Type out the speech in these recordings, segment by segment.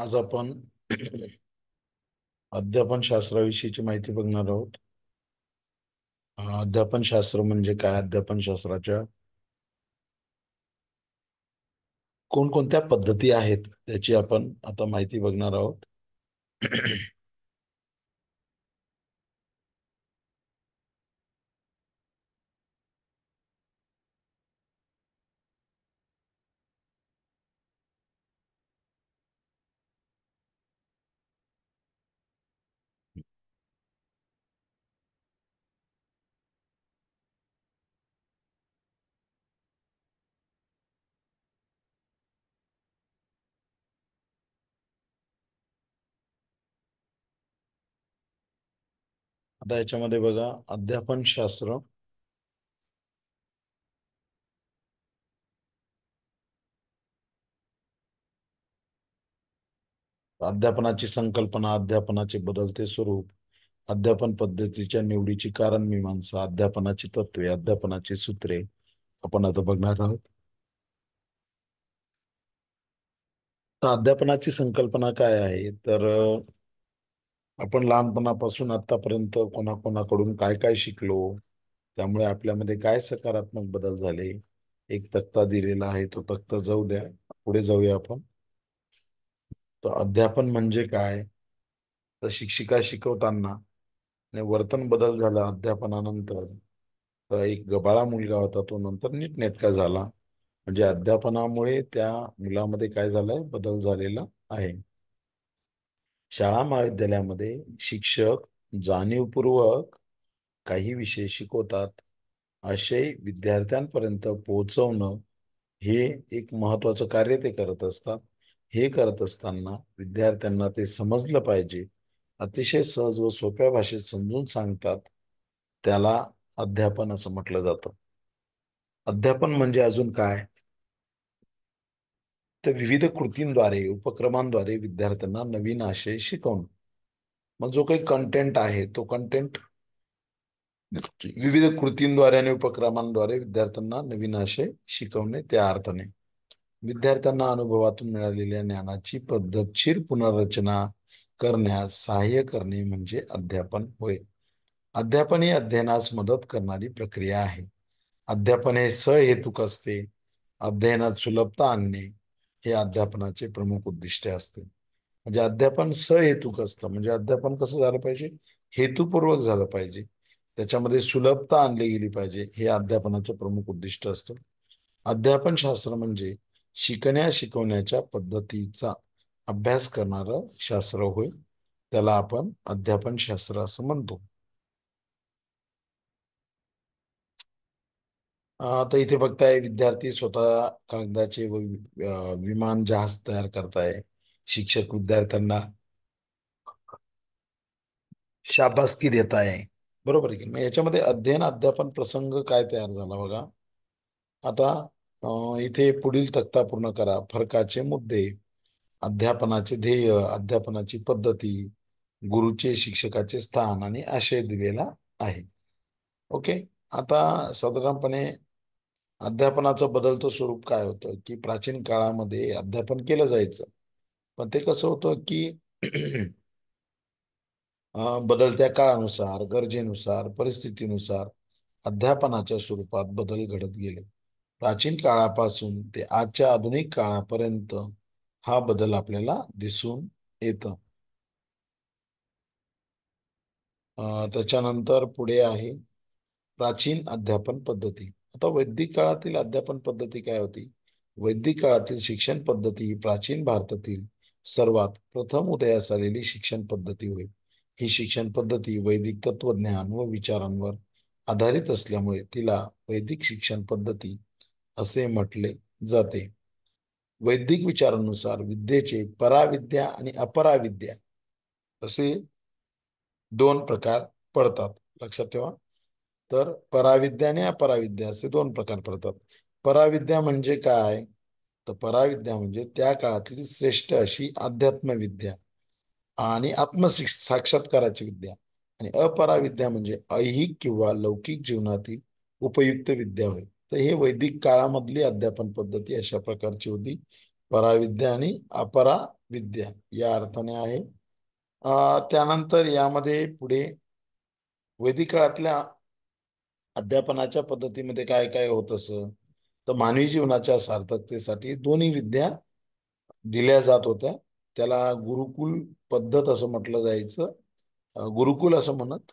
आज आपण अध्यापन शास्त्राविषयीची माहिती बघणार आहोत अध्यापन शास्त्र म्हणजे काय अध्यापन शास्त्राच्या कोणकोणत्या पद्धती आहेत त्याची आपण आता माहिती बघणार आहोत आता याच्यामध्ये बघा अध्यापन शास्त्र अध्यापनाची संकल्पना अध्यापनाचे बदलते स्वरूप अध्यापन पद्धतीच्या निवडीची कारण मीमांसा अध्यापनाची तत्वे अध्यापनाची सूत्रे आपण आता बघणार आहोत तर अध्यापनाची संकल्पना काय आहे तर आपण लहानपणापासून आतापर्यंत कोणाकोणाकडून काय काय शिकलो त्यामुळे आपल्यामध्ये काय सकारात्मक बदल झाले एक तक्ता दिलेला आहे तो तक्ता जाऊ द्या पुढे जाऊया आपण तर अध्यापन म्हणजे काय तर शिक्षिका शिकवताना वर्तन बदल झाला अध्यापनानंतर तर एक गबाळा मुलगा होता तो नंतर नीटनेटका झाला म्हणजे अध्यापनामुळे त्या मुलामध्ये काय झालंय बदल झालेला आहे शाळा महाविद्यालयामध्ये शिक्षक जाणीवपूर्वक काही विषय शिकवतात असे विद्यार्थ्यांपर्यंत पोहोचवणं हे एक महत्त्वाचं कार्य ते करत असतात हे करत असताना विद्यार्थ्यांना ते समजलं पाहिजे अतिशय सहज व सोप्या भाषेत समजून सांगतात त्याला अध्यापन असं म्हटलं जातं अध्यापन म्हणजे अजून काय तर विविध कृतींद्वारे उपक्रमांद्वारे विद्यार्थ्यांना नवीन आशय शिकवणं मग जो काही कंटेंट आहे तो कंटेंट विविध कृतींद्वारे आणि उपक्रमांद्वारे विद्यार्थ्यांना नवीन आशय शिकवणे त्या अर्थाने विद्यार्थ्यांना अनुभवातून मिळालेल्या ज्ञानाची पद्धतशीर पुनर्रचना करण्यास सहाय्य करणे म्हणजे अध्यापन होय अध्यापन ही अध्ययनास मदत करणारी प्रक्रिया आहे अध्यापन हे सहेतुक असते अध्ययनात सुलभता आणणे हे अध्यापनाचे प्रमुख उद्दिष्ट असते म्हणजे अध्यापन सहेतुक असतं म्हणजे अध्यापन कसं झालं पाहिजे हेतुपूर्वक झालं पाहिजे त्याच्यामध्ये सुलभता आणली गेली पाहिजे हे अध्यापनाचं प्रमुख उद्दिष्ट असतं अध्यापन शास्त्र म्हणजे शिकण्या शिकवण्याच्या पद्धतीचा अभ्यास करणारं शास्त्र होय त्याला आपण अध्यापन शास्त्र असं म्हणतो आता इथे बघताय विद्यार्थी स्वतः कागदाचे व विमान जहाज तयार करताय शिक्षक विद्यार्थ्यांना शाबासकी देत आहे बरोबर आहे की मग याच्यामध्ये अध्ययन अध्यापन प्रसंग काय तयार झाला बघा आता इथे पुढील तक्ता पूर्ण करा फरकाचे मुद्दे अध्यापनाचे ध्येय अध्यापनाची पद्धती गुरुचे शिक्षकाचे स्थान आणि आशय दिलेला आहे ओके आता साधारणपणे अध्यापनाचं बदलतं स्वरूप काय होतं की प्राचीन काळामध्ये अध्यापन केलं जायचं पण ते कसं होतं की बदलत्या काळानुसार गरजेनुसार परिस्थितीनुसार अध्यापनाच्या स्वरूपात बदल घडत गेले प्राचीन काळापासून ते आजच्या आधुनिक काळापर्यंत हा बदल आपल्याला दिसून येत त्याच्यानंतर पुढे आहे प्राचीन अध्यापन पद्धती आता वैदिक काळातील अध्यापन पद्धती काय होती वैदिक काळातील शिक्षण पद्धती ही प्राचीन भारतातील सर्वात प्रथम उदयास आलेली शिक्षण पद्धती होय ही शिक्षण पद्धती वैदिक तत्वज्ञान व विचारांवर आधारित असल्यामुळे तिला वैदिक शिक्षण पद्धती असे म्हटले जाते वैदिक विचारानुसार विद्येचे पराविद्या आणि अपराविद्या असे दोन प्रकार पडतात लक्षात ठेवा तर पराविद्या आणि अपराविद्या असे दोन प्रकार पडतात पराविद्या म्हणजे काय तर पराविद्या म्हणजे त्या काळातली श्रेष्ठ अशी अध्यात्मविद्या आणि आत्म साक्षात्काराची विद्या आणि अपराविद्या म्हणजे ऐहिक किंवा लौकिक जीवनातील उपयुक्त विद्या होय तर हे वैदिक काळामधली अध्यापन पद्धती अशा प्रकारची होती पराविद्या आणि अपरा विद्या या अर्थाने आहे त्यानंतर यामध्ये पुढे वैदिक काळातल्या अध्यापनाच्या पद्धतीमध्ये काय काय होत असं तर मानवी जीवनाच्या सार्थकतेसाठी दोन्ही विद्या दिल्या जात होत्या त्याला गुरुकुल पद्धत असं म्हटलं जायचं गुरुकुल असं म्हणत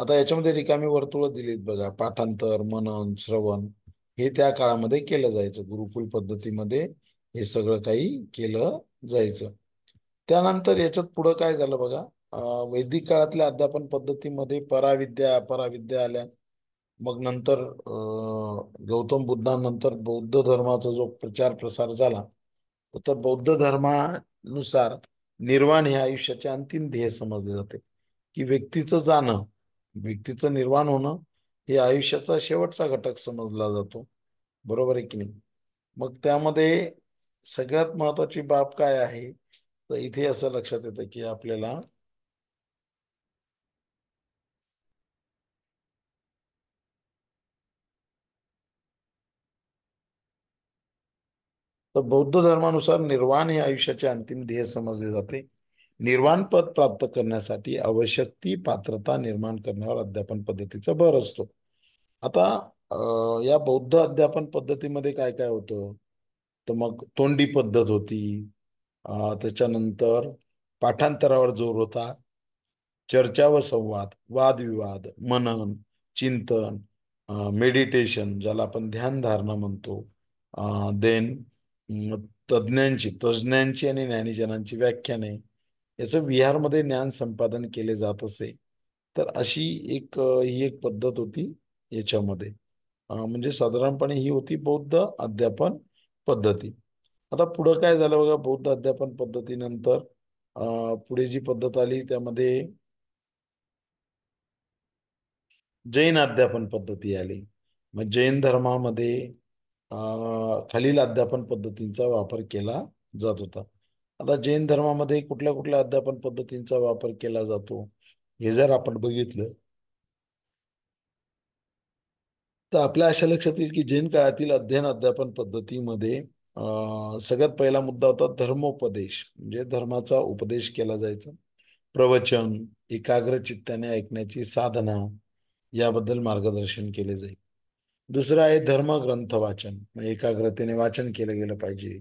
आता याच्यामध्ये रिकामी वर्तुळ दिलीत बघा पाठांतर मनन श्रवण हे त्या काळामध्ये केलं जायचं गुरुकुल पद्धतीमध्ये हे सगळं काही केलं जायचं त्यानंतर याच्यात पुढं काय झालं बघा वैदिक काळातल्या अध्यापन पद्धतीमध्ये पराविद्या अपराविद्या आल्या मग नंतर गौतम बुद्धांनंतर बौद्ध धर्माचा जो प्रचार प्रसार झाला तर बौद्ध धर्मानुसार निर्वाण हे आयुष्याचे अंतिम ध्येय समजले जाते की व्यक्तीचं जाणं व्यक्तीचं निर्वाण होणं हे आयुष्याचा शेवटचा घटक समजला जातो बरोबर आहे की नाही मग त्यामध्ये सगळ्यात महत्वाची बाब काय आहे तर इथे असं लक्षात येतं की आपल्याला तर बौद्ध धर्मानुसार निर्वाण हे आयुष्याचे अंतिम ध्येय समजले जाते निर्वाण पद प्राप्त करण्यासाठी आवश्यक ती पात्रता निर्माण करण्यावर अध्यापन पद्धतीचा भर असतो आता या बौद्ध अध्यापन पद्धतीमध्ये काय काय होतं तर मग तोंडी पद्धत होती त्याच्यानंतर पाठांतरावर जोर होता चर्चा व संवाद वादविवाद मनन चिंतन मेडिटेशन ज्याला आपण ध्यानधारणा म्हणतो देन तज्ज्ञांची तज्ज्ञांची आणि ज्ञानीजनांची व्याख्याने याचं विहारमध्ये ज्ञान संपादन केले जात असे तर अशी एक ही एक पद्धत होती याच्यामध्ये म्हणजे साधारणपणे ही होती बौद्ध अध्यापन पद्धती आता पुढं काय झालं बघा बौद्ध अध्यापन पद्धतीनंतर पुढे जी पद्धत आली त्यामध्ये जैन अध्यापन पद्धती आली मग जैन धर्मामध्ये खालील अध्यापन पद्धतींचा वापर केला जात होता आता जैन धर्मामध्ये कुठल्या कुठल्या अध्यापन पद्धतींचा वापर केला जातो हे जर आपण बघितलं तर आपल्या अशा लक्षात येईल की जैन काळातील अध्ययन अध्यापन पद्धतीमध्ये सगळ्यात पहिला मुद्दा होता धर्मोपदेश म्हणजे धर्माचा उपदेश केला जायचा प्रवचन एकाग्र चित्ताने ऐकण्याची साधना याबद्दल मार्गदर्शन केले जाईल दुसरं आहे धर्मग्रंथ वाचन एकाग्रतेने वाचन केलं गेलं पाहिजे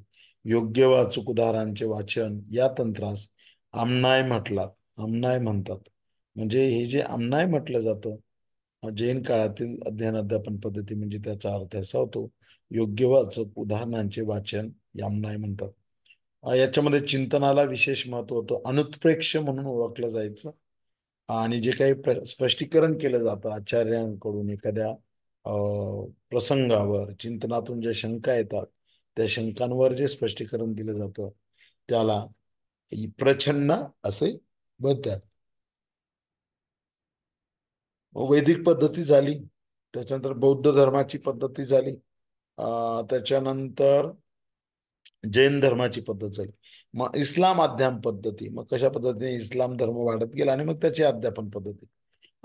योग्य वाचूक उदाहरणांचे वाचन या तंत्रास आमनाय म्हटलात आमनाय म्हणतात म्हणजे हे जे आमनाय म्हटलं जातं जैन काळातील अध्ययन अध्यापन पद्धती म्हणजे त्याचा अर्थ असा होतो योग्य वाचक उदाहरणांचे वाचन यामनाय म्हणतात याच्यामध्ये चिंतनाला विशेष महत्व होतं अनुत्प्रेक्ष म्हणून ओळखलं जायचं आणि जे काही स्पष्टीकरण केलं जातं आचार्यांकडून एखाद्या प्रसंगावर चिंतनातून ज्या शंका येतात त्या शंकांवर जे स्पष्टीकरण दिलं जातं त्याला प्रछन्न असे म्हणतात वैदिक पद्धती झाली त्याच्यानंतर बौद्ध धर्माची पद्धती झाली त्याच्यानंतर जैन धर्माची पद्धत झाली मग इस्लाम अध्यापन पद्धती मग कशा पद्धतीने इस्लाम धर्म वाढत गेला आणि मग त्याची अध्यापन पद्धती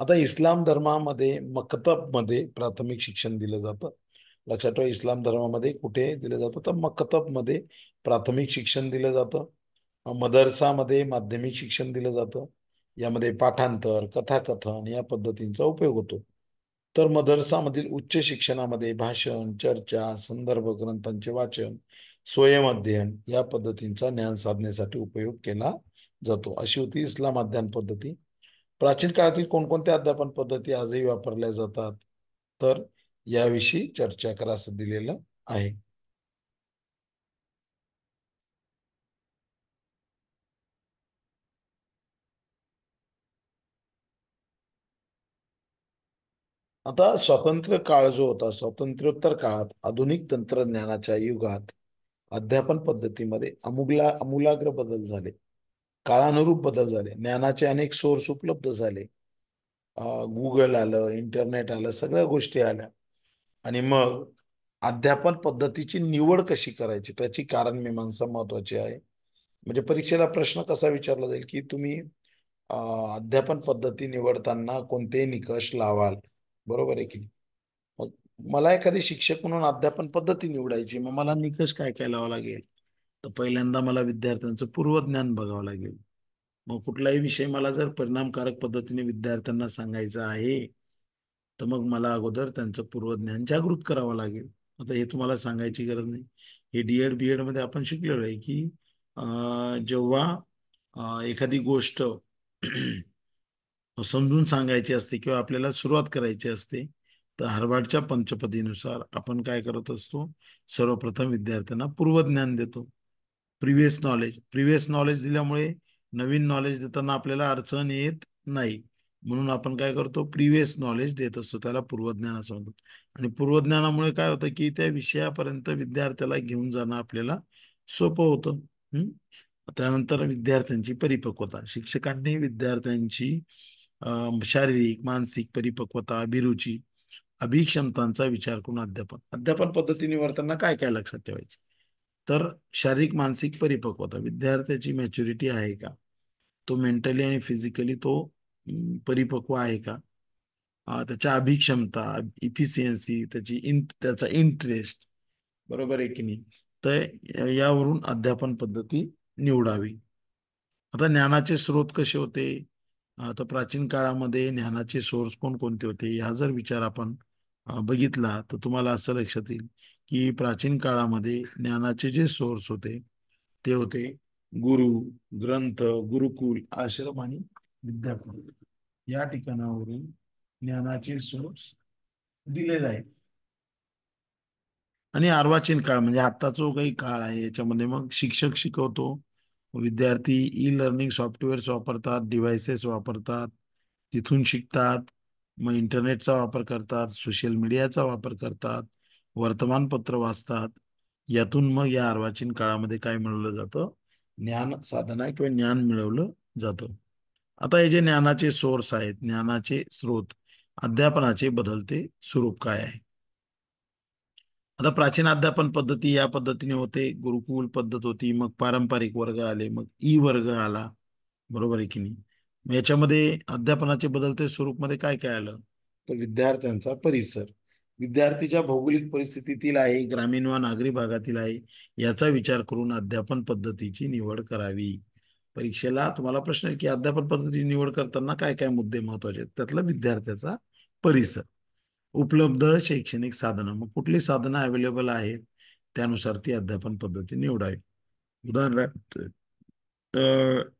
आता इस्लाम धर्मामध्ये मकतबमध्ये प्राथमिक शिक्षण दिलं जातं लक्षात ठेवा इस्लाम धर्मामध्ये कुठे दिलं जातं तर मकतबमध्ये प्राथमिक शिक्षण दिलं जातं मदरसामध्ये माध्यमिक शिक्षण दिलं जातं यामध्ये पाठांतर कथाकथन या पद्धतींचा उपयोग होतो तर मदरसामधील उच्च शिक्षणामध्ये भाषण चर्चा संदर्भ ग्रंथांचे वाचन स्वयं अध्ययन या पद्धतींचा ज्ञान साधण्यासाठी उपयोग केला जातो अशी होती इस्लाम अध्ययन पद्धती प्राचीन काळातील कोणकोणत्या अध्यापन पद्धती आजही वापरल्या जातात तर याविषयी चर्चा करा असं दिलेलं आहे आता स्वातंत्र्य काळ जो होता स्वातंत्र्योत्तर काळात आधुनिक तंत्रज्ञानाच्या युगात अध्यापन पद्धतीमध्ये अमुगला अमूलाग्र बदल झाले काळानुरूप बदल झाले ज्ञानाचे अनेक सोर्स उपलब्ध झाले गुगल आलं इंटरनेट आलं सगळ्या गोष्टी आल्या आणि मग अध्यापन पद्धतीची निवड कशी करायची त्याची कारण मी मीमांसा महत्वाची आहे म्हणजे परीक्षेला प्रश्न कसा विचारला जाईल की तुम्ही अध्यापन पद्धती निवडताना कोणतेही निकष लावाल बरोबर आहे की मग मला एखादी शिक्षक म्हणून अध्यापन पद्धती निवडायची मग मला निकष काय काय लावा लागेल तर पहिल्यांदा मला विद्यार्थ्यांचं पूर्वज्ञान बघावं लागेल मग कुठलाही विषय मला जर परिणामकारक पद्धतीने विद्यार्थ्यांना सांगायचा आहे तर मग मला अगोदर त्यांचं पूर्वज्ञान जागृत करावं लागेल आता हे तुम्हाला सांगायची गरज नाही हे डी एड बी आपण शिकलेलो आहे की जेव्हा एखादी गोष्ट समजून सांगायची असते किंवा आपल्याला सुरुवात करायची असते तर हरबाडच्या पंचपदीनुसार आपण काय करत असतो सर्वप्रथम विद्यार्थ्यांना पूर्वज्ञान देतो प्रिव्हियस नॉलेज प्रिव्हियस नॉलेज दिल्यामुळे नवीन नॉलेज देताना आपल्याला अडचण येत नाही म्हणून आपण काय करतो प्रिव्हियस नॉलेज देत असतो त्याला पूर्वज्ञान असं म्हणतो आणि पूर्वज्ञानामुळे काय होतं की त्या विषयापर्यंत विद्यार्थ्याला घेऊन जाणं आपल्याला सोपं होतं त्यानंतर विद्यार्थ्यांची परिपक्वता शिक्षकांनी विद्यार्थ्यांची शारीरिक मानसिक परिपक्वता अभिरुची अभिक्षमतांचा विचार करून अध्यापन अध्यापन पद्धतीने निवडताना काय काय लक्षात ठेवायचं तर शारीरिक मानसिक परिपक्वता विद्यार्थ्याची मॅच्युरिटी आहे का तो मेंटली आणि फिजिकली तो परिपक्व आहे का त्याच्या अभिक्षमता इफिसियन्सी त्याची त्याचा इंटरेस्ट बरोबर आहे की नाही तर यावरून अध्यापन पद्धती निवडावी आता ज्ञानाचे स्रोत कसे होते आता प्राचीन काळामध्ये ज्ञानाचे सोर्स कोणकोणते होते ह्या जर विचार आपण बघितला तर तुम्हाला असं लक्षात येईल की प्राचीन काळामध्ये ज्ञानाचे जे सोर्स होते ते होते गुरु ग्रंथ गुरुकुल आश्रम आणि विद्यापीठ या ठिकाणावरून ज्ञानाचे सोर्स दिले जाईल आणि अर्वाचीन काळ म्हणजे आत्ता जो काही काळ आहे याच्यामध्ये मग शिक्षक शिकवतो विद्यार्थी ई लर्निंग सॉफ्टवेअर्स वापरतात डिव्हाइसेस वापरतात तिथून शिकतात मग इंटरनेटचा वापर करतात सोशल मीडियाचा वापर करतात वर्तमानपत्र वाचतात यातून मग या अर्वाचीन काळामध्ये काय मिळवलं जातं ज्ञान साधना किंवा ज्ञान मिळवलं जातं आता हे जे ज्ञानाचे सोर्स आहेत ज्ञानाचे स्रोत अध्यापनाचे बदलते स्वरूप काय आहे आता प्राचीन अध्यापन पद्धती या पद्धतीने होते गुरुकुल पद्धत होती मग पारंपरिक वर्ग आले मग ई वर्ग आला बरोबर आहे की नाही याच्यामध्ये अध्यापनाचे बदलते स्वरूपमध्ये काय काय आलं तर विद्यार्थ्यांचा परिसर विद्यार्थीच्या भौगोलिक परिस्थितीतील आहे ग्रामीण व नागरी भागातील आहे याचा विचार करून अध्यापन पद्धतीची निवड करावी परीक्षेला तुम्हाला प्रश्न आहे की अध्यापन पद्धतीची निवड करताना काय काय मुद्दे महत्वाचे आहेत त्यातला विद्यार्थ्याचा परिसर उपलब्ध शैक्षणिक साधनं मग कुठली साधनं अवेलेबल आहेत त्यानुसार ती अध्यापन पद्धती निवडावी उदाहरणार्थ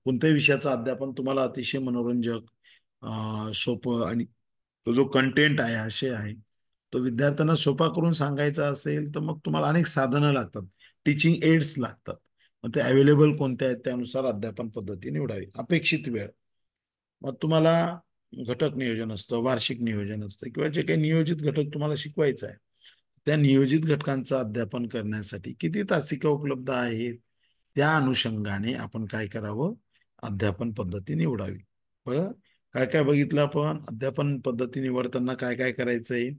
कोणत्याही विषयाचं अध्यापन तुम्हाला अतिशय मनोरंजक सोपं आणि तो जो कंटेंट आहे असे आहे तो विद्यार्थ्यांना सोपा करून सांगायचा असेल तर मग तुम्हाला अनेक साधनं लागतात टीचिंग एड्स लागतात मग ते अवेलेबल कोणते आहेत त्यानुसार अध्यापन पद्धती निवडावी अपेक्षित वेळ मग तुम्हाला घटक नियोजन असतं वार्षिक नियोजन असतं किंवा जे काही नियोजित घटक तुम्हाला शिकवायचं आहे त्या नियोजित घटकांचं अध्यापन करण्यासाठी किती तासिका उपलब्ध आहेत त्या अनुषंगाने आपण काय करावं अध्यापन पद्धती निवडावी बघा काय काय बघितलं आपण अध्यापन पद्धती निवडताना काय काय करायचंय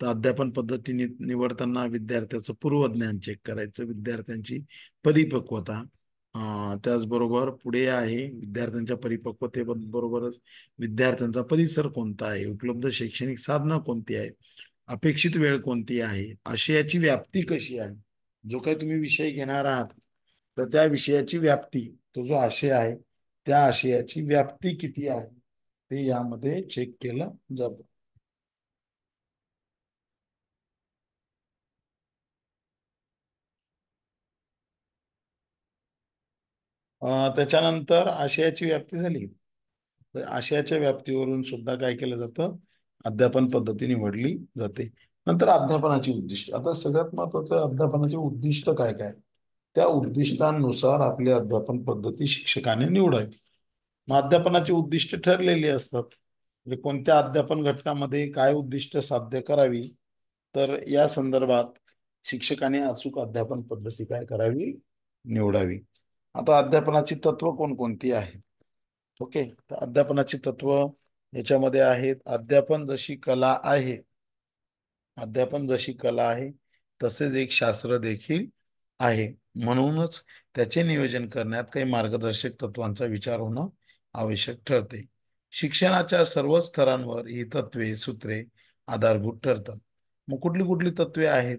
तर अध्यापन पद्धतीने निवडताना विद्यार्थ्याचं पूर्वज्ञान चेक करायचं विद्यार्थ्यांची परिपक्वता त्याचबरोबर पुढे आहे विद्यार्थ्यांच्या परिपक्वते बरोबरच विद्यार्थ्यांचा परिसर कोणता आहे उपलब्ध शैक्षणिक साधना कोणती आहे अपेक्षित वेळ कोणती आहे आशयाची व्याप्ती कशी आहे जो काही तुम्ही विषय घेणार आहात तर त्या विषयाची व्याप्ती तो जो आशय आहे त्या आशयाची व्याप्ती किती आहे ते यामध्ये चेक केलं जातं त्याच्यानंतर आशयाची व्याप्ती झाली तर आशयाच्या व्याप्तीवरून सुद्धा काय केलं जातं अध्यापन पद्धती निवडली जाते नंतर अध्यापनाची उद्दिष्ट आता सगळ्यात महत्वाचं अध्यापनाचे उद्दिष्ट काय काय त्या उद्दिष्टांनुसार आपली अध्यापन पद्धती शिक्षकाने निवडावी मग अध्यापनाची उद्दिष्ट ठरलेली असतात म्हणजे कोणत्या अध्यापन घटकामध्ये काय उद्दिष्ट साध्य करावी तर या संदर्भात शिक्षकाने अचूक अध्यापन पद्धती काय करावी निवडावी आता अध्यापनाची तत्व कोणकोणती आहेत ओके तर अध्यापनाची तत्व याच्यामध्ये आहेत अध्यापन जशी कला आहे अध्यापन जशी कला आहे तसेच एक शास्त्र देखील आहे म्हणूनच त्याचे नियोजन करण्यात काही मार्गदर्शक तत्वांचा विचार होणं आवश्यक ठरते शिक्षणाच्या सर्व स्तरांवर ही तत्वे सूत्रे आधारभूत ठरतात मग कुठली कुठली तत्वे आहेत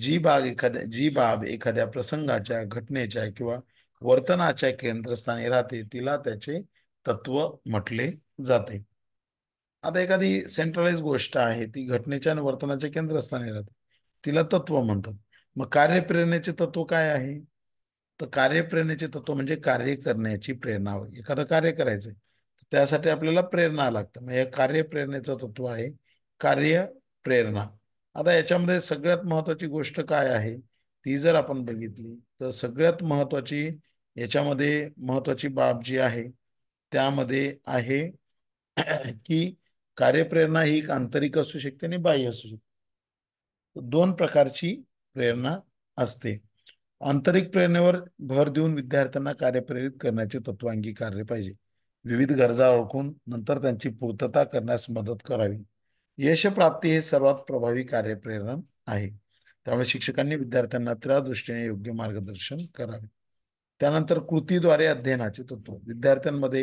जी बाग एखाद्या जी बाब एखाद्या प्रसंगाच्या घटनेच्या किंवा वर्तनाच्या केंद्रस्थानी राहते तिला त्याचे तत्व म्हटले जाते आता एखादी सेंट्रलाइज गोष्ट आहे ती घटनेच्या आणि वर्तनाच्या केंद्रस्थानी राहते तिला तत्व म्हणतात मग कार्यप्रेरणेचे तत्व काय आहे तर कार्यप्रेरणेचे तत्व म्हणजे कार्य करण्याची प्रेरणा एखादं कार्य करायचंय त्यासाठी आपल्याला प्रेरणा लागतं म्हणजे कार्यप्रेरणेचं तत्व आहे कार्य प्रेरणा आता याच्यामध्ये सगळ्यात महत्वाची गोष्ट काय आहे ती जर आपण बघितली तर सगळ्यात महत्वाची याच्यामध्ये महत्वाची बाब जी आहे त्यामध्ये आहे की कार्यप्रेरणा ही एक आंतरिक असू शकते आणि बाह्य असू शकते दोन प्रकारची प्रेरणा असते आंतरिक प्रेरणेवर भर देऊन विद्यार्थ्यांना कार्यप्रेरित करण्याचे तत्व अंगीकारले पाहिजे विविध गरजा ओळखून नंतर त्यांची पूर्तता करण्यास मदत करावी यशप्राप्ती हे सर्वात प्रभावी कार्यप्रेरण आहे त्यामुळे शिक्षकांनी विद्यार्थ्यांना त्या दृष्टीने योग्य मार्गदर्शन करावे त्यानंतर कृतीद्वारे अध्ययनाचे तत्व विद्यार्थ्यांमध्ये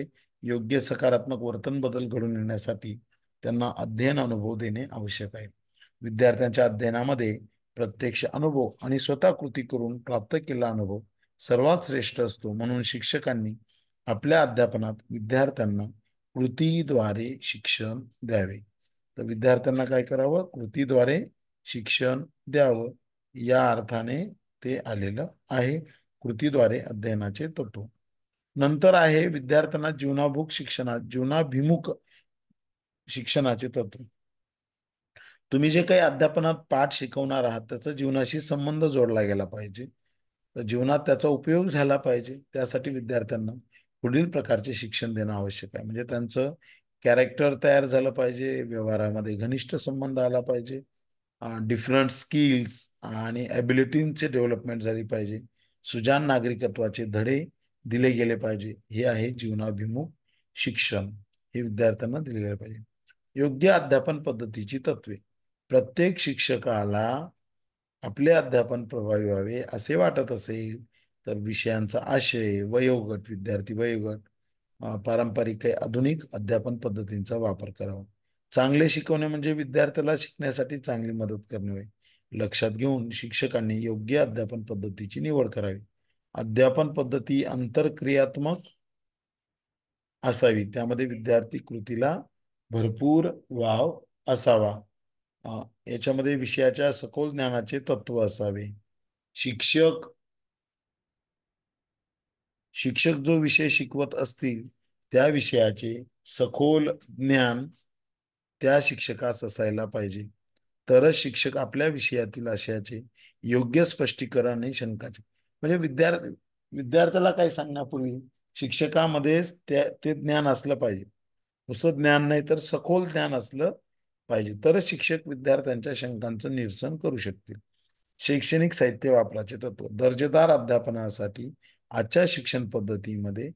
योग्य सकारात्मक वर्तन बदल घडून येण्यासाठी त्यांना अध्ययन अनुभव देणे आवश्यक आहे विद्यार्थ्यांच्या अध्ययनामध्ये प्रत्यक्ष अनुभव आणि स्वतः कृती करून प्राप्त केलेला अनुभव सर्वात श्रेष्ठ असतो म्हणून शिक्षकांनी आपल्या अध्यापनात विद्यार्थ्यांना कृतीद्वारे शिक्षण द्यावे तर विद्यार्थ्यांना काय करावं कृतीद्वारे शिक्षण द्यावं या अर्थाने ते आलेलं आहे कृतीद्वारे अध्ययनाचे तत्व नंतर आहे विद्यार्थ्यांना जीवनाभूक शिक्षणात जीवनाभिमुख शिक्षणाचे तत्व तुम्ही जे काही अध्यापनात पाठ शिकवणार आहात त्याचा जीवनाशी संबंध जोडला गेला पाहिजे जीवनात त्याचा उपयोग झाला पाहिजे त्यासाठी विद्यार्थ्यांना पुढील प्रकारचे शिक्षण देणं आवश्यक आहे म्हणजे त्यांचं कॅरेक्टर तयार झालं पाहिजे व्यवहारामध्ये घनिष्ठ संबंध आला पाहिजे डिफरंट स्किल्स आणि ॲबिलिटींचे डेव्हलपमेंट झाली पाहिजे सुजान नागरिकत्वाचे धडे दिले गेले पाहिजे हे आहे जीवनाभिमुख शिक्षण हे विद्यार्थ्यांना दिले गेले पाहिजे योग्य अध्यापन पद्धतीची तत्वे प्रत्येक शिक्षकाला आपले अध्यापन प्रभावी व्हावे असे वाटत असेल तर विषयांचा आशय वयोगट विद्यार्थी वयोगट पारंपरिक काही आधुनिक अध्यापन पद्धतींचा वापर करावा चांगले शिकवणे म्हणजे विद्यार्थ्याला शिकण्यासाठी चांगली मदत करणे होय लक्षात घेऊन शिक्षकांनी योग्य अध्यापन पद्धतीची निवड करावी अध्यापन पद्धती आंतरक्रियात्मक असावी त्यामध्ये विद्यार्थी कृतीला भरपूर वाव असावा याच्यामध्ये विषयाच्या सखोल ज्ञानाचे तत्व असावे शिक्षक शिक्षक जो विषय शिकवत असतील त्या विषयाचे सखोल ज्ञान त्या शिक्षकास असायला पाहिजे तरच शिक्षक आपल्या विषयातील आशयाचे योग्य स्पष्टीकरण शंकाचे म्हणजे विद्यार्थी विद्यार्थ्याला काय सांगण्यापूर्वी शिक्षकामध्ये ते ज्ञान असलं पाहिजे नुसतं ज्ञान नाही तर सखोल ज्ञान असलं पाहिजे तरच शिक्षक विद्यार्थ्यांच्या शंकांचं निरसन करू शकतील शैक्षणिक साहित्य वापराचे तत्व दर्जेदार अध्यापनासाठी आजच्या शिक्षण पद्धतीमध्ये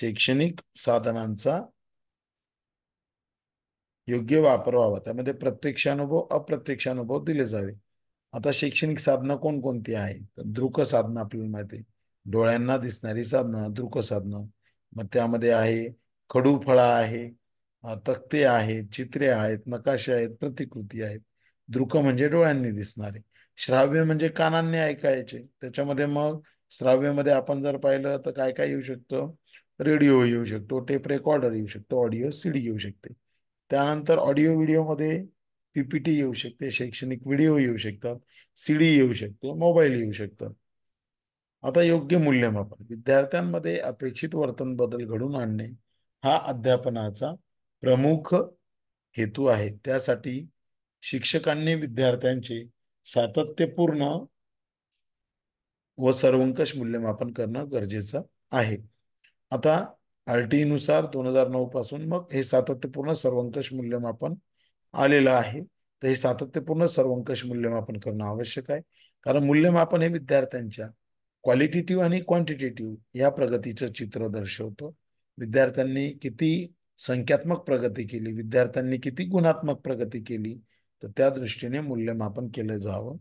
शैक्षणिक साधनांचा योग्य वापर व्हावा त्यामध्ये प्रत्यक्षानुभव अप्रत्यक्षानुभव दिले जावे आता शैक्षणिक साधनं कोणकोणती आहे तर दृक साधनं आपल्याला माहिती डोळ्यांना दिसणारी साधनं दृक साधनं मग त्यामध्ये आहे खडू फळा आहे तक्ते आहेत चित्रे आहेत नकाशे आहेत प्रतिकृती आहेत दृक म्हणजे डोळ्यांनी दिसणारे श्राव्य म्हणजे कानांनी ऐकायचे त्याच्यामध्ये मग श्राव्यमध्ये आपण जर पाहिलं तर काय काय येऊ शकतं रेडिओ येऊ शकतो टेप रेकॉर्डर येऊ शकतो ऑडिओ सीडी येऊ शकते त्यानंतर ऑडिओ व्हिडिओमध्ये पीपीटी येऊ शकते शैक्षणिक व्हिडिओ येऊ शकतात सीडी येऊ शकते मोबाईल येऊ शकतात आता योग्य मूल्यमापन विद्यार्थ्यांमध्ये अपेक्षित वर्तन बदल घडून आणणे हा अध्यापनाचा प्रमुख हेतू आहे त्यासाठी शिक्षकांनी विद्यार्थ्यांचे सातत्यपूर्ण व सर्वंकष मूल्यमापन करणं गरजेचं आहे आता आरटीईनुसार दोन हजार नऊ पासून मग हे सातत्यपूर्ण सर्वंकष मूल्यमापन आलेलं आहे तर हे सातत्यपूर्ण सर्वंकष मूल्यमापन करणं आवश्यक आहे कारण मूल्यमापन हे विद्यार्थ्यांच्या क्वालिटेटिव्ह आणि क्वांटिटेटिव्ह या प्रगतीचं चित्र दर्शवतो विद्यार्थ्यांनी किती संख्यात्मक प्रगती केली विद्यार्थ्यांनी किती गुणात्मक प्रगती केली तर त्या दृष्टीने मूल्यमापन केलं जावं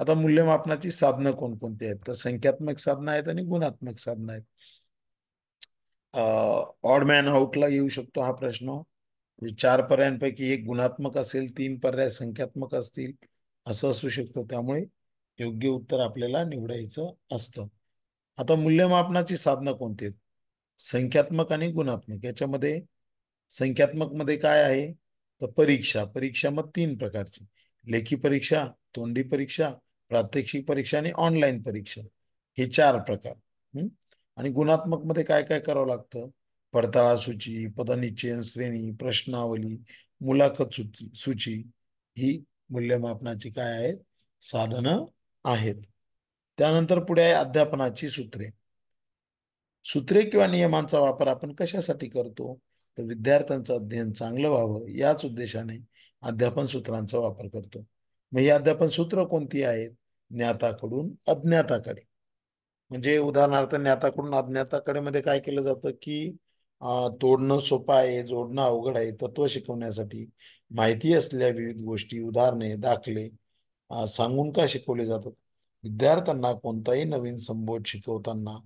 आता मूल्यमापनाची साधनं कोणकोणती आहेत तर संख्यात्मक साधनं आहेत आणि गुणात्मक साधनं आहेत ऑड मॅन आउटला येऊ शकतो हा प्रश्न म्हणजे चार पर्यायांपैकी एक गुणात्मक असेल तीन पर्याय संख्यात्मक असतील असं असू शकतं त्यामुळे योग्य उत्तर आपल्याला निवडायचं असतं आता मूल्यमापनाची साधनं कोणती आहेत संख्यात्मक आणि गुणात्मक याच्यामध्ये संख्यात्मक मध्ये काय आहे तर परीक्षा परीक्षा मग तीन प्रकारची लेखी परीक्षा तोंडी परीक्षा प्रात्यक्षिक परीक्षा आणि ऑनलाईन परीक्षा हे चार प्रकार हम्म आणि गुणात्मक मध्ये काय काय करावं लागतं पडताळा सूची पदनिश्चयन श्रेणी प्रश्नावली मुलाखत सूची सूची ही मूल्यमापनाची काय आहेत साधन आहेत त्यानंतर पुढे आहे अध्यापनाची सूत्रे सूत्रे किंवा नियमांचा वापर आपण कशासाठी करतो तर विद्यार्थ्यांचं अध्ययन चांगलं व्हावं याच उद्देशाने अध्यापन सूत्रांचा वापर करतो मग ही अध्यापन सूत्र कोणती आहेत ज्ञाताकडून अज्ञाताकडे म्हणजे उदाहरणार्थ ज्ञाताकडून अज्ञाताकडे मध्ये काय केलं जातं की तोडणं सोपं आहे जोडणं अवघड आहे तत्व शिकवण्यासाठी माहिती असलेल्या विविध गोष्टी उदाहरणे दाखले सांगून का शिकवले जातात विद्यार्थ्यांना कोणताही नवीन संबोध शिकवताना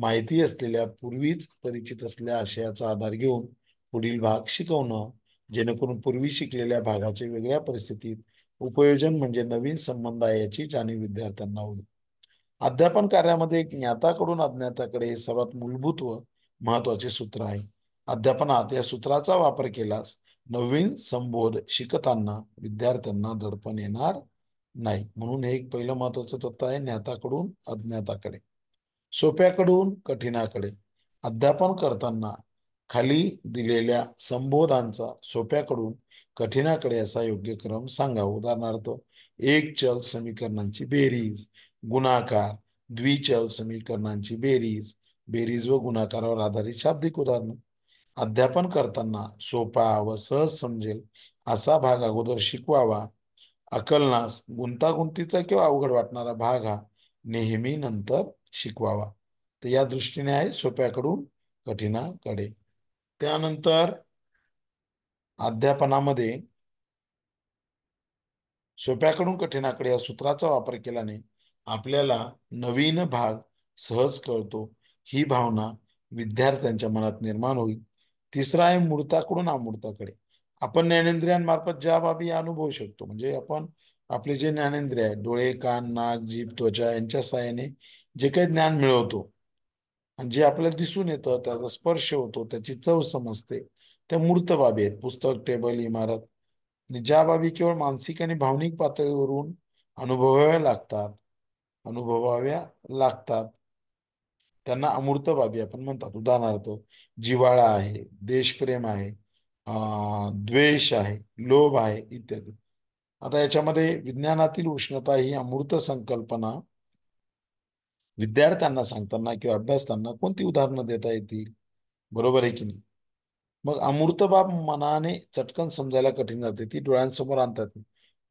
माहिती असलेल्या पूर्वीच परिचित असलेल्या आशयाचा आधार घेऊन पुढील भाग शिकवणं जेणेकरून पूर्वी शिकलेल्या भागाचे वेगळ्या परिस्थितीत उपयोजन म्हणजे नवीन संबंध आहे याची जाणीव विद्यार्थ्यांना होईल अध्यापन कार्यामध्ये ज्ञाताकडून अज्ञाताकडे हे सर्वात मूलभूत व महत्वाचे सूत्र आहे अध्यापनात या सूत्राचा वापर केल्यास नवीन संबोध शिकताना विद्यार्थ्यांना दडपण येणार नाही म्हणून हे एक पहिलं महत्वाचं तत्व आहे ज्ञाताकडून अज्ञाताकडे सोप्याकडून कठीणाकडे अध्यापन करताना खाली दिलेल्या संबोधांचा सोप्याकडून कठीणाकडे असा योग्य क्रम सांगा उदाहरणार्थ एक चल समीकरणांची बेरीज गुणाकार द्विचल समीकरणांची बेरीज बेरीज व गुणाकारावर आधारित शाब्दिक उदाहरण अध्यापन करताना सोपा व सहज समजेल असा भाग अगोदर शिकवावा अकलनास गुंतागुंतीचा किंवा अवघड वाटणारा भाग हा नेहमी नंतर शिकवावा तर या दृष्टीने आहे सोप्याकडून कठीणाकडे त्यानंतर अध्यापनामध्ये सोप्याकडून कठीणाकडे या सूत्राचा वापर केल्याने आपल्याला नवीन भाग सहज कळतो ही भावना विद्यार्थ्यांच्या मनात निर्माण होईल तिसरा आहे मूर्ताकडून अमूर्ताकडे आपण ज्ञानेंद्रियांमार्फत ज्या बाबी अनुभवू शकतो म्हणजे आपण आपले जे ज्ञानेंद्रिय आहे डोळे कान नाक जीभ त्वचा यांच्या सहाय्याने जे काही ज्ञान मिळवतो आणि जे आपल्याला दिसून येतं त्याचा स्पर्श होतो त्याची चव समजते त्या मूर्त बाबी आहेत पुस्तक टेबल इमारत आणि ज्या बाबी केवळ मानसिक आणि भावनिक पातळीवरून अनुभवाव्या लागतात अनुभवाव्या लागतात त्यांना अमूर्त बाबी आपण म्हणतात उदाहरणार्थ जिवाळा आहे देशप्रेम आहे द्वेष आहे लोभ आहे इत्यादी आता याच्यामध्ये विज्ञानातील उष्णता ही अमूर्त संकल्पना विद्यार्थ्यांना सांगताना किंवा अभ्यासताना कोणती उदाहरणं देता येतील बरोबर आहे की नाही मग अमूर्त बाब मनाने चटकन समजायला कठीण जाते ती डोळ्यांसमोर आणतात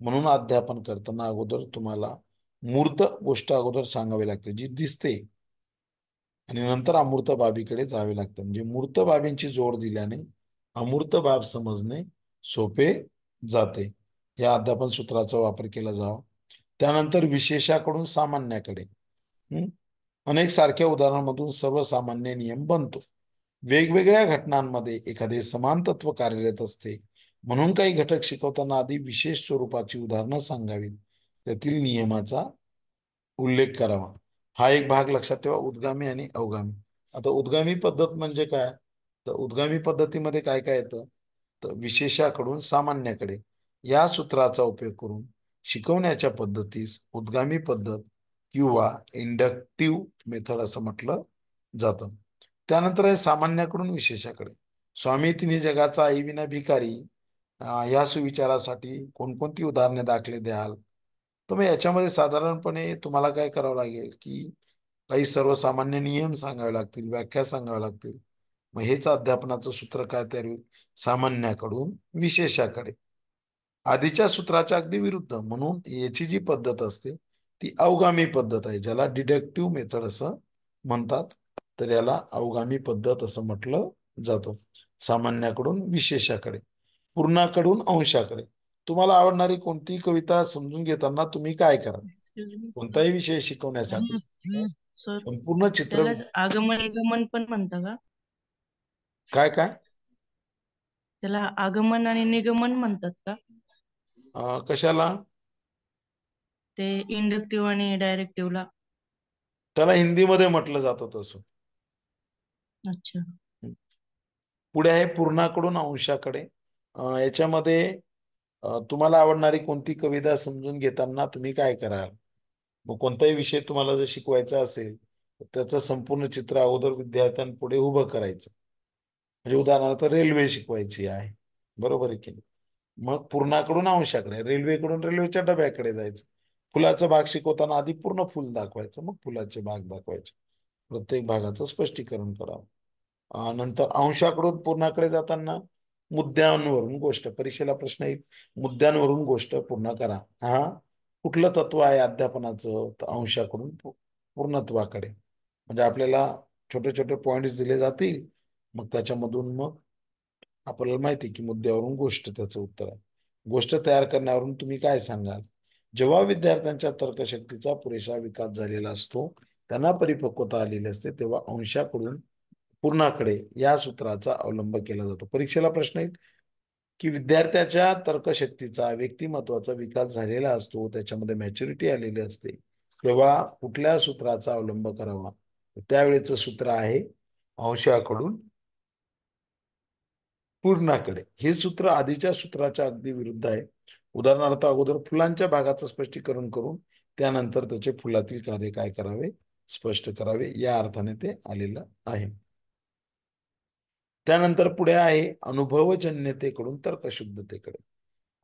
म्हणून अध्यापन करताना अगोदर तुम्हाला मूर्त गोष्ट अगोदर सांगावी लागते जी दिसते आणि नंतर अमूर्त बाबीकडे जावे लागते म्हणजे मूर्त बाबींची जोड दिल्याने अमूर्त बाब समजणे सोपे जाते या अध्यापन सूत्राचा वापर केला जावा त्यानंतर विशेषाकडून सामान्याकडे अनेक सारख्या उदाहरणांमधून सर्वसामान्य नियम बनतो वेगवेगळ्या घटनांमध्ये एखादे समान तत्व कार्यरत असते म्हणून काही घटक शिकवताना आधी विशेष स्वरूपाची उदाहरणं सांगावीत त्यातील नियमाचा उल्लेख करावा हा एक भाग लक्षात ठेवा उद्गामी आणि अवगामी आता उद्गामी पद्धत म्हणजे काय तर उद्गामी पद्धतीमध्ये काय काय येतं तर विशेषाकडून सामान्याकडे या सूत्राचा उपयोग करून शिकवण्याच्या पद्धतीस उद्गामी पद्धत किंवा इंडक्टिव्ह मेथड असं म्हटलं जातं त्यानंतर आहे सामान्याकडून विशेषाकडे स्वामी तिने जगाचा आईविना भिकारी या सुविचारासाठी कोणकोणती उदाहरणे दाखले द्याल तर मग याच्यामध्ये साधारणपणे तुम्हाला काय करावं लागेल की काही सर्वसामान्य नियम सांगावे लागतील व्याख्या सांगाव्या लागतील मग हेच अध्यापनाचं सूत्र काय तयार होईल सामान्याकडून विशेषाकडे आधीच्या सूत्राच्या अगदी विरुद्ध म्हणून याची जी पद्धत असते ती अवगामी पद्धत आहे ज्याला डिडक्टिव्ह मेथड असं म्हणतात तर याला अवगामी पद्धत असं म्हटलं जातं सामान्याकडून विशेषाकडे पूर्णाकडून अंशाकडे तुम्हाला आवडणारी कोणतीही कविता समजून घेताना तुम्ही काय करा कोणताही विषय शिकवण्यासाठी संपूर्ण चित्र आगमन निगमन पण म्हणता का काय काय त्याला आगमन आणि निगमन म्हणतात का कशाला ते इंडक्टिव्ह आणि डायरेक्टिव्हला त्याला हिंदी मध्ये म्हटलं होत असो अच्छा पुढे आहे पूर्णाकडून अंशाकडे याच्यामध्ये तुम्हाला आवडणारी कोणती कविता समजून घेताना तुम्ही काय कराल मग कोणताही विषय तुम्हाला जर शिकवायचा असेल तर त्याचं संपूर्ण चित्र अगोदर विद्यार्थ्यांपुढे उभं करायचं म्हणजे उदाहरणार्थ रेल्वे शिकवायची आहे बरोबर आहे की नाही मग पूर्णाकडून अंशाकडे रेल्वेकडून रेल्वेच्या डब्याकडे जायचं फुलाचा भाग शिकवताना आधी पूर्ण फुल दाखवायचं मग फुलाचे भाग दाखवायचे प्रत्येक भागाचं स्पष्टीकरण करावं नंतर अंशाकडून पूर्णाकडे जाताना मुद्द्यांवरून गोष्ट परीक्षेला प्रश्न येईल मुद्द्यांवरून गोष्ट पूर्ण करा हा कुठलं तत्व आहे अध्यापनाचं अंशाकडून पूर्णत्वाकडे म्हणजे आपल्याला छोटे छोटे पॉइंट्स दिले जातील मग त्याच्यामधून मग आपल्याला माहिती की मुद्द्यावरून गोष्ट त्याचं उत्तर आहे गोष्ट तयार करण्यावरून तुम्ही काय सांगाल जेव्हा विद्यार्थ्यांच्या तर्कशक्तीचा पुरेसा विकास झालेला असतो त्यांना परिपक्वता आलेली असते तेव्हा अंशाकडून पूर्णाकडे या सूत्राचा अवलंब केला जातो परीक्षेला प्रश्न येईल की विद्यार्थ्याच्या तर्कशक्तीचा व्यक्तिमत्वाचा विकास झालेला असतो त्याच्यामध्ये मॅच्युरिटी आलेली असते तेव्हा कुठल्या सूत्राचा अवलंब करावा त्यावेळेचं सूत्र आहे अंशाकडून पूर्णाकडे हे सूत्र आधीच्या सूत्राच्या अगदी विरुद्ध आहे उदाहरणार्थ अगोदर फुलांच्या भागाचं स्पष्टीकरण करून त्यानंतर त्याचे फुलातील कार्य काय करावे स्पष्ट करावे या अर्थाने ते आलेलं आहे त्यानंतर पुढे आहे अनुभवजन्यतेकडून तर्कशुद्धतेकडे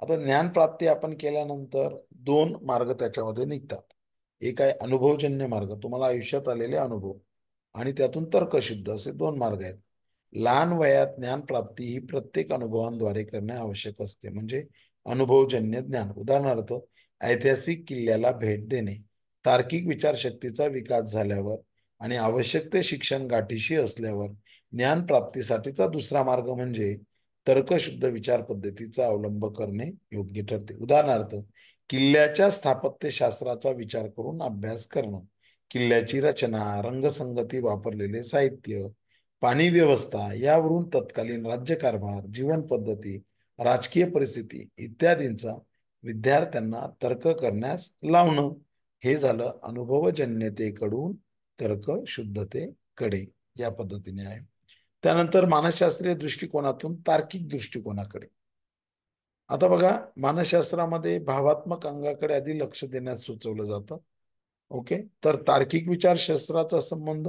आता ज्ञानप्राप्ती आपण केल्यानंतर दोन मार्ग त्याच्यामध्ये निघतात एक आहे अनुभवजन्य मार्ग तुम्हाला आयुष्यात आलेले अनुभव आणि त्यातून तर्कशुद्ध असे दोन मार्ग आहेत लहान वयात ज्ञानप्राप्ती ही प्रत्येक अनुभवांद्वारे करणे आवश्यक असते म्हणजे अनुभवजन्य ज्ञान उदाहरणार्थ ऐतिहासिक किल्ल्याला भेट देणे तार्किक विचारशक्तीचा विकास झाल्यावर आणि आवश्यक ते शिक्षण गाठीशी असल्यावर ज्ञान प्राप्तीसाठीचा दुसरा मार्ग म्हणजे तर्कशुद्ध विचार पद्धतीचा अवलंब करणे योग्य ठरते उदाहरणार्थ किल्ल्याच्या स्थापत्यशास्त्राचा विचार करून अभ्यास करणं किल्ल्याची रचना रंगसंगती वापरलेले साहित्य पाणी व्यवस्था यावरून तत्कालीन राज्यकारभार जीवन पद्धती राजकीय परिस्थिती इत्यादींचा विद्यार्थ्यांना तर्क करण्यास लावणं हे झालं अनुभवजन्यतेकडून तर्क शुद्धतेकडे या पद्धतीने आहे त्यानंतर मानसशास्त्रीय दृष्टिकोनातून तार्किक दृष्टिकोनाकडे आता बघा मानसशास्त्रामध्ये भावात्मक अंगाकडे आधी लक्ष देण्यास सुचवलं जातं ओके तर तार्किक विचारशास्त्राचा संबंध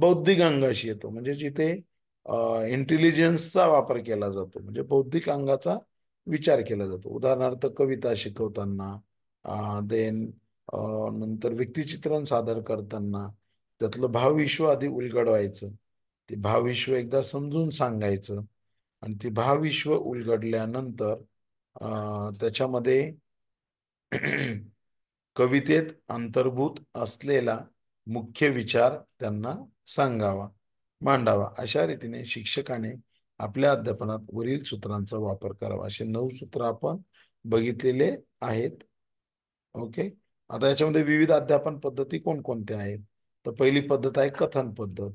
बौद्धिक अंगाशी येतो म्हणजे जिथे इंटेलिजन्सचा वापर केला जातो म्हणजे बौद्धिक अंगाचा विचार केला जातो उदाहरणार्थ कविता शिकवताना देन नंतर व्यक्तिचित्रण सादर करताना त्यातलं भावविश्व आधी उलगडवायचं ते भावविश्व एकदा समजून सांगायचं आणि ते भावविश्व उलगडल्यानंतर त्याच्यामध्ये कवितेत अंतर्भूत असलेला मुख्य विचार त्यांना सांगावा मांडावा अशा रीतीने शिक्षकाने आपल्या अध्यापनात वरील सूत्रांचा वापर करावा असे नऊ सूत्र आपण बघितलेले आहेत ओके आता याच्यामध्ये विविध अध्यापन पद्धती कोणकोणत्या आहेत तर पहिली पद्धत आहे कथन पद्धत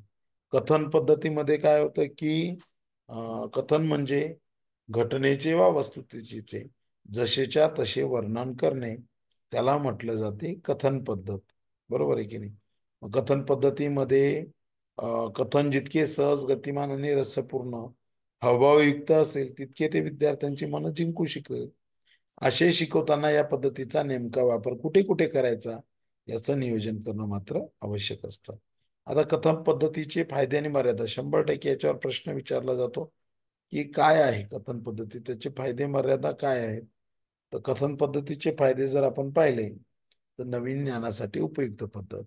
कथन पद्धतीमध्ये काय होतं की कथन म्हणजे घटनेचे वा वस्तुस्थितीचे जसेच्या तसे वर्णन करणे त्याला म्हटलं जाते कथन पद्धत बरोबर आहे की नाही कथन पद्धतीमध्ये कथन जितके सहज गतिमान आणि रसपूर्ण हावभावयुक्त असेल तितके ते विद्यार्थ्यांची मन जिंकू शिकेल असे शिकवताना या पद्धतीचा नेमका वापर कुठे कुठे करायचा याचं नियोजन करणं मात्र आवश्यक असतं आता कथन पद्धतीचे फायदे आणि मर्यादा शंभर टक्के याच्यावर प्रश्न विचारला जातो की काय आहे कथन पद्धती त्याचे फायदे मर्यादा काय आहेत तर कथन पद्धतीचे फायदे जर आपण पाहिले तर नवीन ज्ञानासाठी उपयुक्त पद्धत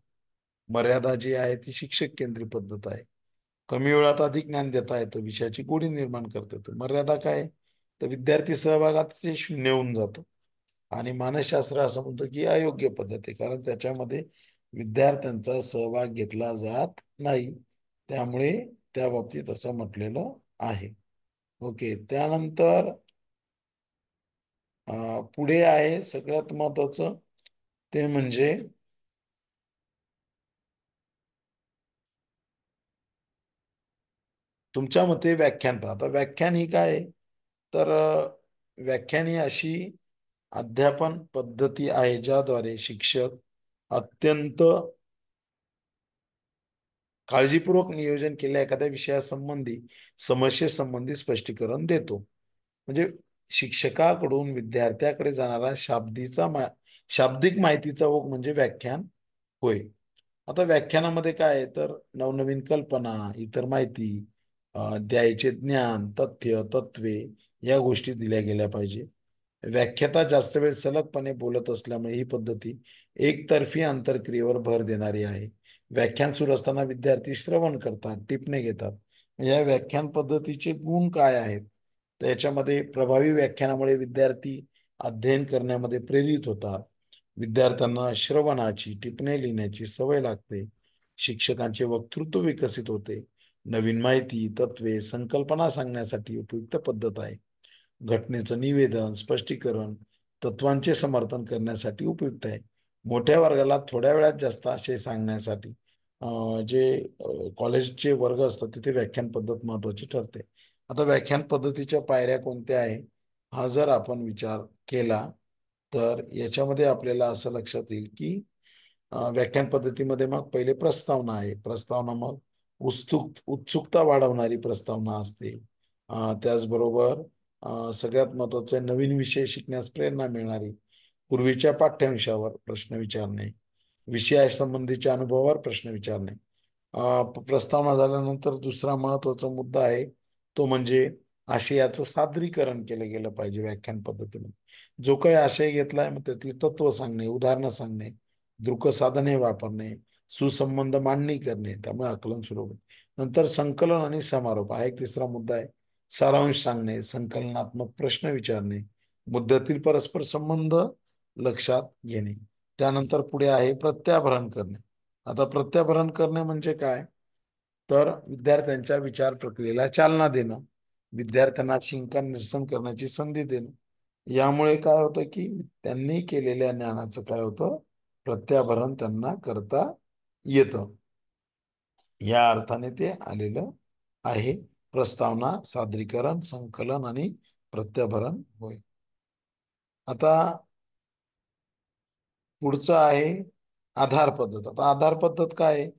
मर्यादा जी आहे ती शिक्षक केंद्रीय पद्धत आहे कमी वेळात अधिक ज्ञान देता येतं विषयाची गोडी निर्माण करता येतं मर्यादा काय तर विद्यार्थी सहभागात ते शून्य होऊन जातो आणि मानसशास्त्र असं म्हणतो की अयोग्य पद्धत आहे कारण त्याच्यामध्ये विद्यार्थ्यांचा सहभाग घेतला जात नाही त्यामुळे त्या बाबतीत असं म्हटलेलं आहे ओके त्यानंतर पुढे आहे सगळ्यात महत्वाचं ते म्हणजे तुमच्या मते व्याख्यान आता व्याख्यान ही काय तर व्याख्यान ही अशी अध्यापन पद्धती आहे ज्याद्वारे शिक्षक अत्यंत काळजीपूर्वक नियोजन केलेल्या एखाद्या विषयासंबंधी समस्येसंबंधी स्पष्टीकरण देतो म्हणजे शिक्षकाकडून विद्यार्थ्याकडे जाणारा शाब्दीचा मा शाब्दिक माहितीचा ओघ म्हणजे व्याख्यान होय आता व्याख्यानामध्ये काय तर नवनवीन कल्पना इतर माहिती द्यायचे ज्ञान तथ्य तत्वे या गोष्टी दिल्या गेल्या पाहिजे व्याख्याता जास्त वेळ सलगपणे बोलत असल्यामुळे ही पद्धती एकतर्फी आंतरक्रियेवर भर देणारी आहे व्याख्यान सुरू असताना विद्यार्थी श्रवण करतात टिपणे घेतात या व्याख्यान पद्धतीचे गुण काय आहेत त्याच्यामध्ये प्रभावी व्याख्यानामुळे विद्यार्थी अध्ययन करण्यामध्ये प्रेरित होतात विद्यार्थ्यांना श्रवणाची टिपणे लिहिण्याची सवय लागते शिक्षकांचे वक्तृत्व विकसित होते नवीन माहिती तत्वे संकल्पना सांगण्यासाठी उपयुक्त पद्धत आहे घटनेचं निवेदन स्पष्टीकरण तत्वांचे समर्थन करण्यासाठी उपयुक्त आहे मोठ्या वर्गाला थोड्या वेळात जास्त असे सांगण्यासाठी जे कॉलेजचे वर्ग असतात तिथे व्याख्यान पद्धत महत्वाची ठरते आता व्याख्यान पद्धतीच्या पायऱ्या कोणत्या आहे हा जर आपण विचार केला तर याच्यामध्ये आपल्याला असं लक्षात येईल की व्याख्यान पद्धतीमध्ये मग पहिले प्रस्तावना आहे प्रस्तावना मग उत्सुक उत्सुकता वाढवणारी प्रस्तावना असते त्याचबरोबर सगळ्यात महत्वाचे नवीन विषय शिकण्यास प्रेरणा मिळणारी पूर्वीच्या पाठ्यांशावर प्रश्न विचारणे विषयासंबंधीच्या अनुभवावर प्रश्न विचारणे प्रस्तावना झाल्यानंतर दुसरा महत्वाचा मुद्दा आहे तो म्हणजे आशयाचं सादरीकरण केलं गेलं पाहिजे व्याख्यान पद्धतीने जो काही आशय घेतलाय मग त्यातली तत्व सांगणे उदाहरणं सांगणे दृक साधने वापरणे सुसंबंध मांडणी करणे त्यामुळे आकलन सुरू होते नंतर संकलन आणि समारोप हा एक तिसरा मुद्दा आहे सारांश सांगणे संकलनात्मक प्रश्न विचारणे मुद्द्यातील परस्पर संबंध लक्षात घेणे त्यानंतर पुढे आहे प्रत्याभरण करणे आता प्रत्याभरण करणे म्हणजे काय तर विद्यार्थ्यांच्या विचार प्रक्रियेला चालना देणं विद्यार्थ्यांना शिंका निरसन करण्याची संधी देणं यामुळे काय होतं की त्यांनी केलेल्या ज्ञानाचं काय होतं प्रत्याभरण त्यांना करता येतं या अर्थाने ते आलेलं आहे प्रस्तावना सादरीकरण संकलन आणि प्रत्याभरण होय आता पुढचं आहे आधार पद्धत आता आधार पद्धत काय आहे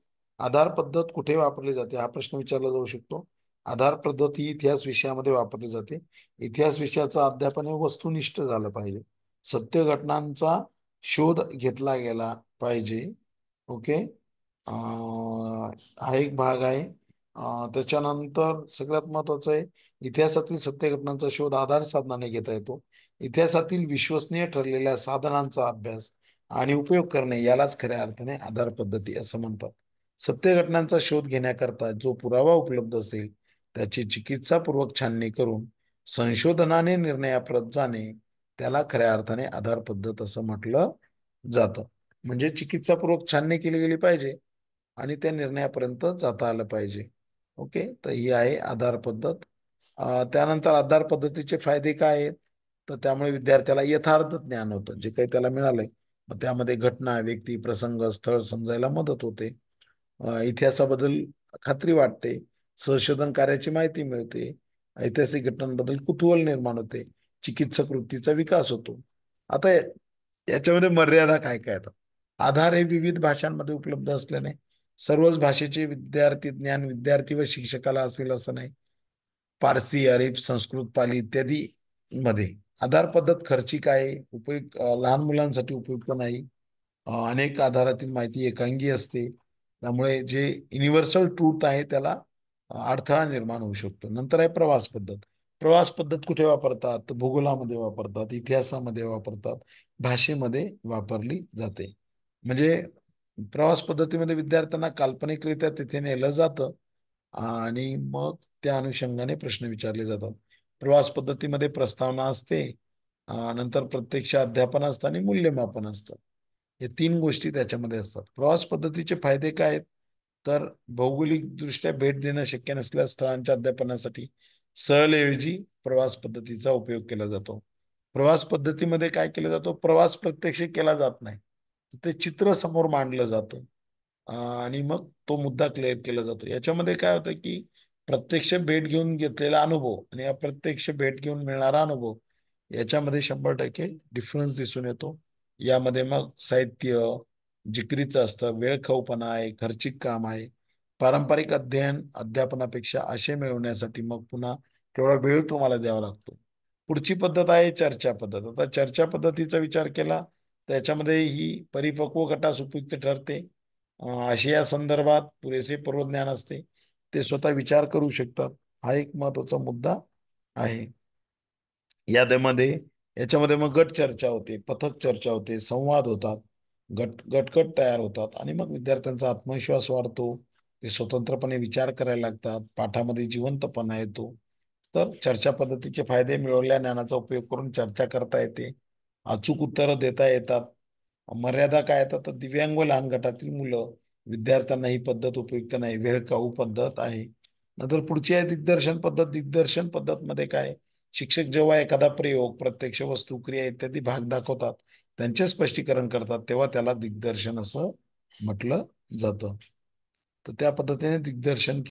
आधार पद्धत कुठे वापरली जाते हा प्रश्न विचारला जाऊ शकतो आधार पद्धत ही इतिहास विषयामध्ये वापरली जाते इतिहास विषयाचं अध्यापन हे वस्तुनिष्ठ झालं पाहिजे सत्य घटनांचा शोध घेतला गेला पाहिजे ओके हा एक भाग आहे त्याच्यानंतर सगळ्यात महत्वाचं आहे इतिहासातील सत्य घटनांचा शोध आधार साधनाने घेता येतो इतिहासातील विश्वसनीय ठरलेल्या साधनांचा अभ्यास आणि उपयोग करणे यालाच खऱ्या अर्थाने आधार पद्धती असं म्हणतात सत्य घटनांचा शोध घेण्याकरता जो पुरावा उपलब्ध असेल त्याची चिकित्सापूर्वक छाननी करून संशोधनाने निर्णयाप्रत जाणे त्याला खऱ्या अर्थाने आधार पद्धत असं म्हटलं जातं म्हणजे चिकित्सापूर्वक छाननी केली गेली पाहिजे आणि त्या निर्णयापर्यंत जाता आलं पाहिजे ओके तर ही आहे आधार पद्धत त्यानंतर आधार पद्धतीचे फायदे काय आहेत तर त्यामुळे विद्यार्थ्याला यथार्थ ज्ञान होतं जे काही त्याला मिळालंय मग त्यामध्ये घटना व्यक्ती प्रसंग स्थळ समजायला मदत होते इतिहासाबद्दल खात्री वाटते संशोधन कार्याची माहिती मिळते ऐतिहासिक घटनांबद्दल कुतूहल निर्माण होते चिकित्सक वृत्तीचा विकास होतो आता याच्यामध्ये मर्यादा काय काय येतात आधार हे विविध भाषांमध्ये उपलब्ध असल्याने सर्वच भाषेचे विद्यार्थी ज्ञान विद्यार्थी व शिक्षकाला असेल असं नाही पारसी अरेब संस्कृत पाली इत्यादी मध्ये आधार पद्धत खर्चिक आहे उपयुक्त लहान मुलांसाठी उपयुक्त नाही अनेक आधारातील माहिती एकांगी असते त्यामुळे जे युनिव्हर्सल ट्रूथ आहे त्याला अडथळा निर्माण होऊ शकतो नंतर आहे प्रवास पद्धत प्रवास पद्धत कुठे वापरतात भूगोलामध्ये वापरतात इतिहासामध्ये वापरतात भाषेमध्ये वापरली जाते म्हणजे प्रवास पद्धतीमध्ये विद्यार्थ्यांना काल्पनिकरित्या तिथे नेलं जात आणि मग त्या अनुषंगाने प्रश्न विचारले जातात प्रवास पद्धतीमध्ये प्रस्तावना असते नंतर प्रत्यक्ष अध्यापन असतं आणि मूल्यमापन असत हे तीन गोष्टी त्याच्यामध्ये असतात प्रवास पद्धतीचे फायदे काय आहेत तर भौगोलिकदृष्ट्या भेट देणं शक्य नसलेल्या स्थळांच्या अध्यापनासाठी सहलऐवजी प्रवास पद्धतीचा उपयोग केला जातो प्रवास पद्धतीमध्ये काय केला जातो प्रवास प्रत्यक्ष केला जात नाही ते चित्र समोर मांडलं जातं आणि मग तो मुद्दा क्लिअर केला जातो याच्यामध्ये काय होतं की प्रत्यक्ष भेट घेऊन घेतलेला अनुभव आणि अप्रत्यक्ष भेट घेऊन मिळणारा अनुभव याच्यामध्ये शंभर टक्के डिफरन्स दिसून येतो यामध्ये मग साहित्य जिकरीचं असतं वेळखाऊपणा आहे खर्चिक काम आहे पारंपरिक अध्ययन अध्यापनापेक्षा आशय मिळवण्यासाठी मग पुन्हा तेवढा वेळ तुम्हाला द्यावा लागतो पुढची पद्धत आहे चर्चा पद्धत आता चर्चा पद्धतीचा विचार केला त्याच्यामध्ये ही परिपक्व गटास उपयुक्त ठरते आशिया संदर्भात पुरेसे पूर्वज्ञान असते ते स्वतः विचार करू शकतात हा एक महत्वाचा मुद्दा आहे यामध्ये याच्यामध्ये मग गट चर्चा होते पथक चर्चा होते संवाद होतात गट गटकट तयार होतात आणि मग विद्यार्थ्यांचा आत्मविश्वास वाढतो ते स्वतंत्रपणे विचार करायला लागतात पाठामध्ये जिवंतपणा येतो तर चर्चा पद्धतीचे फायदे मिळवल्या ज्ञानाचा उपयोग करून चर्चा करता येते अचूक उत्तरं देता येतात मर्यादा काय येतात तर दिव्यांग व लहान गटातील मुलं विद्यार्थ्यांना ही पद्धत उपयुक्त नाही वेळ काऊ पद्धत आहे नंतर पुढची आहे दिग्दर्शन पद्धत दिग्दर्शन पद्धतमध्ये काय शिक्षक जेव्हा एखादा प्रयोग प्रत्यक्ष वस्तू क्रिया इत्यादी भाग दाखवतात त्यांचे स्पष्टीकरण करतात तेव्हा त्याला दिग्दर्शन असं म्हटलं जातं तर त्या पद्धतीने दिग्दर्शन